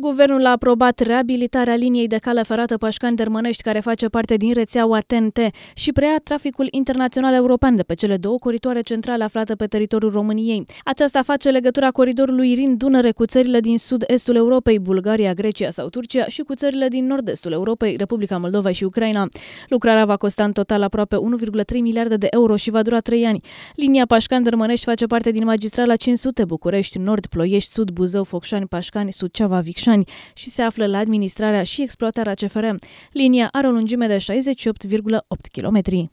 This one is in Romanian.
Guvernul a aprobat reabilitarea liniei de cale ferată Pașcani-Dermănești, care face parte din rețeaua TNT și preia traficul internațional european de pe cele două coridoare centrale aflate pe teritoriul României. Aceasta face legătura coridorului Rin-Dunăre cu țările din sud-estul Europei, Bulgaria, Grecia sau Turcia și cu țările din nord-estul Europei, Republica Moldova și Ucraina. Lucrarea va costa în total aproape 1,3 miliarde de euro și va dura 3 ani. Linia Pașcani-Dermănești face parte din magistrala 500 București, Nord, Ploiești, Sud, Buzău, Focșani, Pașcani, Suceava, Vicșani, Botoșani și se află la administrarea și exploatarea CFR. Linia are o lungime de 68,8 km.